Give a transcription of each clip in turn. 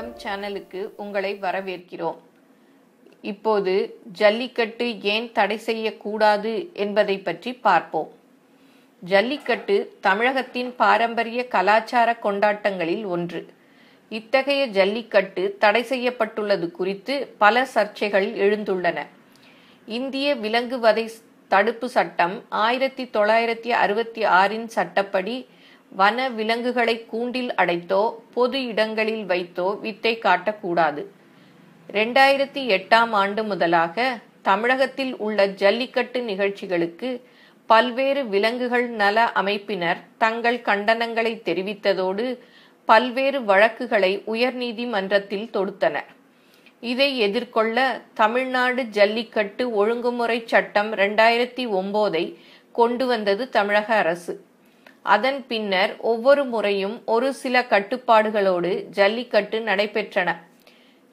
மங்களம் சேனலுக்கு உங்களை வரவேற்கிறோம் இப்போது ஜல்லிக்கட்டு ஏன் தடை செய்யக்கூடாது என்பதை பற்றி பார்ப்போம் ஜல்லிக்கட்டு தமிழகத்தின் பாரம்பரிய கலாச்சார கொண்டாட்டங்களில் ஒன்று இத்தகைய ஜல்லிக்கட்டு தடை செய்யப்பட்டுள்ளது குறித்து பல சர்ச்சைகள் எழுந்துள்ளன இந்திய விலங்கு வதை தடுப்பு சட்டம் ஆயிரத்தி தொள்ளாயிரத்தி அறுபத்தி ஆறின் சட்டப்படி வன விலங்குகளை கூண்டில் அடைத்தோ பொது இடங்களில் வைத்தோ வித்தை காட்டக்கூடாது ரெண்டாயிரத்தி எட்டாம் ஆண்டு முதலாக தமிழகத்தில் உள்ள ஜல்லிக்கட்டு நிகழ்ச்சிகளுக்கு பல்வேறு விலங்குகள் நல அமைப்பினர் தங்கள் கண்டனங்களை தெரிவித்ததோடு பல்வேறு வழக்குகளை உயர்நீதிமன்றத்தில் தொடுத்தனர் இதை எதிர்கொள்ள தமிழ்நாடு ஜல்லிக்கட்டு ஒழுங்குமுறை சட்டம் ரெண்டாயிரத்தி ஒம்போதை கொண்டு வந்தது தமிழக அரசு அதன் பின்னர் ஒவ்வொரு முறையும் ஒரு சில கட்டுப்பாடுகளோடு ஜல்லிக்கட்டு நடைபெற்றன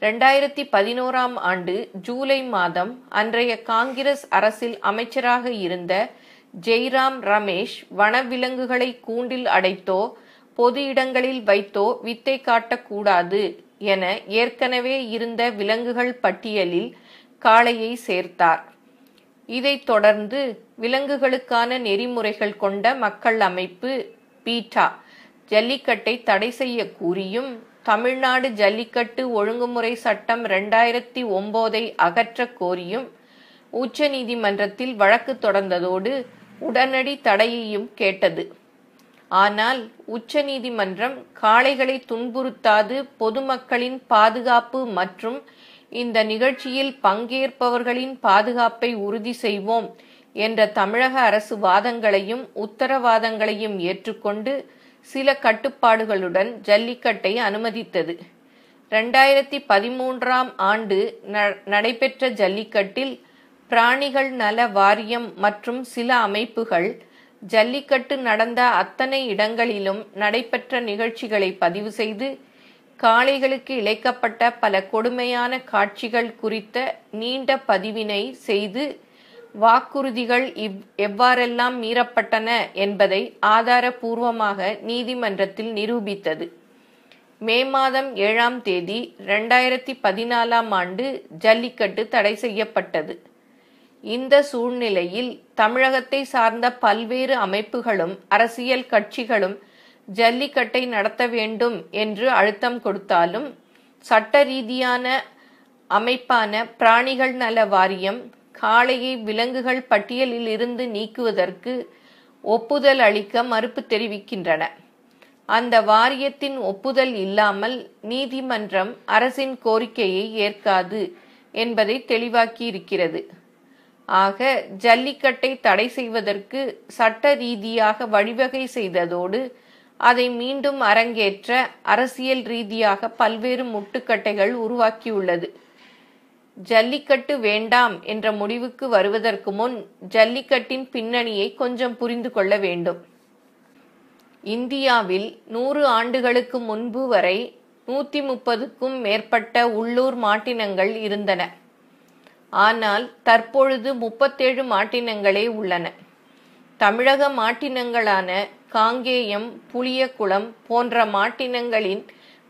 இரண்டாயிரத்தி பதினோராம் ஆண்டு ஜூலை மாதம் அன்றைய காங்கிரஸ் அரசில் அமைச்சராக இருந்த ஜெய்ராம் ரமேஷ் வனவிலங்குகளை கூண்டில் அடைத்தோ பொது இடங்களில் வைத்தோ வித்தை காட்டக்கூடாது என ஏற்கனவே இருந்த விலங்குகள் பட்டியலில் காளையை சேர்த்தார் இதைத் தொடர்ந்து விலங்குகளுக்கான நெறிமுறைகள் கொண்ட மக்கள் அமைப்பு பீட்டா ஜல்லிக்கட்டை தடை செய்ய கூறியும் தமிழ்நாடு ஜல்லிக்கட்டு ஒழுங்குமுறை சட்டம் ரெண்டாயிரத்தி ஒன்போதை அகற்ற கோரியும் உச்ச நீதிமன்றத்தில் வழக்கு தொடர்ந்ததோடு உடனடி தடையையும் கேட்டது ஆனால் உச்ச நீதிமன்றம் காளைகளை துன்புறுத்தாது பொதுமக்களின் பாதுகாப்பு மற்றும் இந்த நிகழ்ச்சியில் பங்கேற்பவர்களின் பாதுகாப்பை உறுதி செய்வோம் என்ற தமிழக அரசு வாதங்களையும் உத்தரவாதங்களையும் ஏற்றுக்கொண்டு சில கட்டுப்பாடுகளுடன் ஜல்லிக்கட்டை அனுமதித்தது ரெண்டாயிரத்தி பதிமூன்றாம் ஆண்டு நடைபெற்ற ஜல்லிக்கட்டில் பிராணிகள் நல வாரியம் மற்றும் சில அமைப்புகள் ஜல்லிக்கட்டு நடந்த அத்தனை இடங்களிலும் நடைபெற்ற நிகழ்ச்சிகளை பதிவு செய்து காளைகளுக்கு இழைக்கப்பட்ட பல கொடுமையான காட்சிகள் குறித்த நீண்ட பதிவினை செய்து வாக்குறுதிகள் இவ் எவ்வாறெல்லாம் மீறப்பட்டன என்பதை ஆதாரபூர்வமாக நீதிமன்றத்தில் நிரூபித்தது மே மாதம் ஏழாம் தேதி ரெண்டாயிரத்தி பதினாலாம் ஆண்டு ஜல்லிக்கட்டு தடை செய்யப்பட்டது இந்த சூழ்நிலையில் தமிழகத்தை சார்ந்த பல்வேறு அமைப்புகளும் அரசியல் கட்சிகளும் ஜல்லிக்கட்டை நடத்த வேண்டும் என்று அழுத்தம் கொடுத்தாலும் சட்ட ரீதியான அமைப்பான பிராணிகள் நல வாரியம் காளையை விலங்குகள் பட்டியலில் இருந்து நீக்குவதற்கு ஒப்புதல் அளிக்க மறுப்பு தெரிவிக்கின்றன அந்த வாரியத்தின் ஒப்புதல் இல்லாமல் நீதிமன்றம் அரசின் கோரிக்கையை ஏற்காது என்பதை தெளிவாக்கியிருக்கிறது ஆக ஜல்லிக்கட்டை தடை செய்வதற்கு சட்ட ரீதியாக வழிவகை செய்ததோடு அதை மீண்டும் அரங்கேற்ற அரசியல் ரீதியாக பல்வேறு முட்டுக்கட்டைகள் உருவாக்கியுள்ளது ஜல்லிக்கட்டு வேண்டாம் என்ற முடிவுக்கு வருவதற்கு முன் ஜல்லிக்கட்டின் பின்னணியை கொஞ்சம் புரிந்து கொள்ள வேண்டும் இந்தியாவில் நூறு ஆண்டுகளுக்கு முன்பு வரை நூற்றி முப்பதுக்கும் மேற்பட்ட உள்ளூர் மாட்டினங்கள் இருந்தன ஆனால் தற்பொழுது முப்பத்தேழு மாட்டினங்களே உள்ளன தமிழக மாட்டினங்களான காங்கேயம் புளியகுளம் போன்ற மாட்டினங்களின்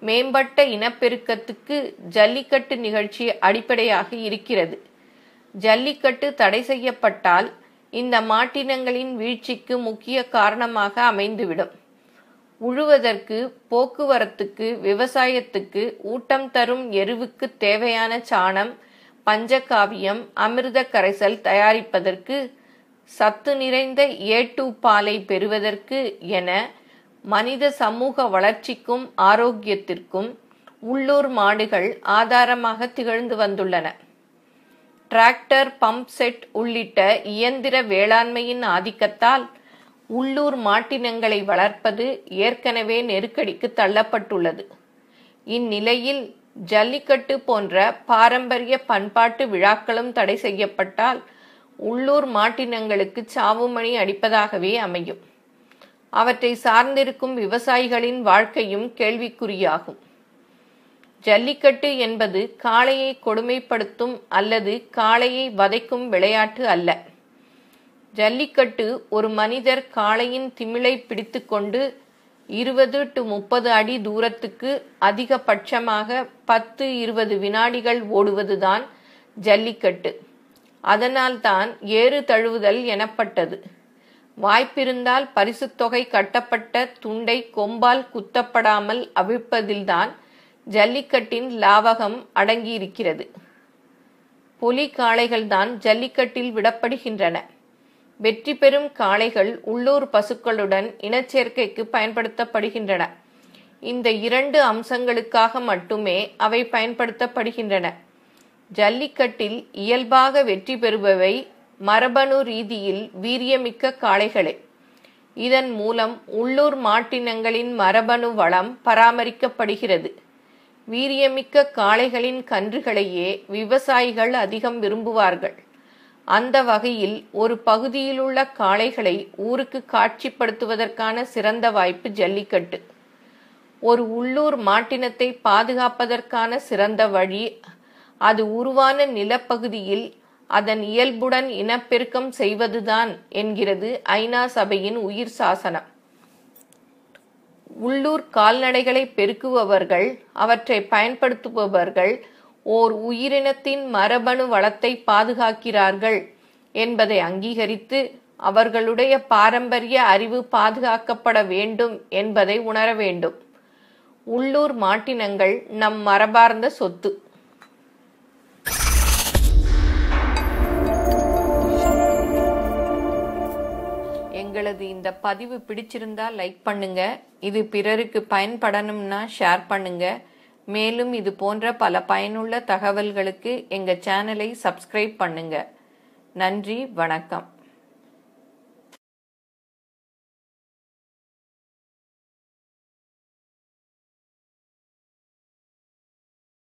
மேம்பட்ட இனப்பெருக்கத்துக்கு ஜல்லிக்கட்டு நிகழ்ச்சி அடிப்படையாக இருக்கிறது ஜல்லிக்கட்டு தடை செய்யப்பட்டால் இந்த மாட்டினங்களின் வீழ்ச்சிக்கு முக்கிய காரணமாக அமைந்துவிடும் உழுவதற்கு போக்குவரத்துக்கு விவசாயத்துக்கு ஊட்டம் தரும் எருவுக்கு தேவையான சாணம் பஞ்சகாவியம் அமிர்த கரைசல் தயாரிப்பதற்கு சத்து நிறைந்த ஏட்டு பாலை பெறுவதற்கு என மனித சமூக வளர்ச்சிக்கும் ஆரோக்கியத்திற்கும் உள்ளூர் மாடுகள் ஆதாரமாக திகழ்ந்து வந்துள்ளன டிராக்டர் பம்ப் செட் உள்ளிட்ட இயந்திர வேளாண்மையின் ஆதிக்கத்தால் உள்ளூர் மாட்டினங்களை வளர்ப்பது ஏற்கனவே நெருக்கடிக்கு தள்ளப்பட்டுள்ளது இந்நிலையில் ஜல்லிக்கட்டு போன்ற பாரம்பரிய பண்பாட்டு விழாக்களும் தடை செய்யப்பட்டால் உள்ளூர் மாட்டினங்களுக்கு சாவுமணி அடிப்பதாகவே அமையும் அவற்றை சார்ந்திருக்கும் விவசாயிகளின் வாழ்க்கையும் கேள்விக்குறியாகும் ஜல்லிக்கட்டு என்பது காளையை கொடுமைப்படுத்தும் அல்லது காளையை வதைக்கும் விளையாட்டு அல்ல ஜல்லிக்கட்டு ஒரு மனிதர் காளையின் திமிழை பிடித்துக்கொண்டு இருபது டு முப்பது அடி தூரத்துக்கு அதிகபட்சமாக பத்து இருபது வினாடிகள் ஓடுவதுதான் ஜல்லிக்கட்டு அதனால்தான் ஏறு தழுவுதல் எனப்பட்டது வாய்ப்பிருந்தால் தொகை கட்டப்பட்ட துண்டை கொம்பால் குத்தப்படாமல் அவிழ்ப்பதில்தான் ஜல்லிக்கட்டின் லாவகம் அடங்கியிருக்கிறது புலி காளைகள்தான் ஜல்லிக்கட்டில் விடப்படுகின்றன வெற்றி பெறும் காளைகள் உள்ளூர் பசுக்களுடன் இனச்சேர்க்கைக்கு பயன்படுத்தப்படுகின்றன இந்த இரண்டு அம்சங்களுக்காக மட்டுமே அவை பயன்படுத்தப்படுகின்றன ஜல்லிக்கட்டில் இயல்பாக வெற்றி பெறுபவை மரபணு ரீதியில் வீரியமிக்க காளைகளே இதன் மூலம் உள்ளூர் மாட்டினங்களின் மரபணு வளம் பராமரிக்கப்படுகிறது வீரியமிக்க காளைகளின் கன்றுகளையே விவசாயிகள் அதிகம் விரும்புவார்கள் அந்த வகையில் ஒரு பகுதியிலுள்ள காளைகளை ஊருக்கு காட்சிப்படுத்துவதற்கான சிறந்த வாய்ப்பு ஜல்லிக்கட்டு ஒரு உள்ளூர் மாட்டினத்தை பாதுகாப்பதற்கான சிறந்த வழி அது உருவான நிலப்பகுதியில் அதன் இயல்புடன் இனப்பெருக்கம் செய்வதுதான் என்கிறது ஐநா சபையின் உயிர் சாசனம் உள்ளூர் கால்நடைகளை பெருக்குபவர்கள் அவற்றை பயன்படுத்துபவர்கள் ஓர் உயிரினத்தின் மரபணு வளத்தை பாதுகாக்கிறார்கள் என்பதை அங்கீகரித்து அவர்களுடைய பாரம்பரிய அறிவு பாதுகாக்கப்பட வேண்டும் என்பதை உணர வேண்டும் உள்ளூர் மாட்டினங்கள் நம் மரபார்ந்த சொத்து இந்த பதிவு பிடிச்சிருந்தா லைக் பண்ணுங்க இது பிறருக்கு பயன்படணும்னா ஷேர் பண்ணுங்க மேலும் இது போன்ற பல பயனுள்ள தகவல்களுக்கு எங்கள் சேனலை சப்ஸ்கிரைப் பண்ணுங்க நன்றி வணக்கம்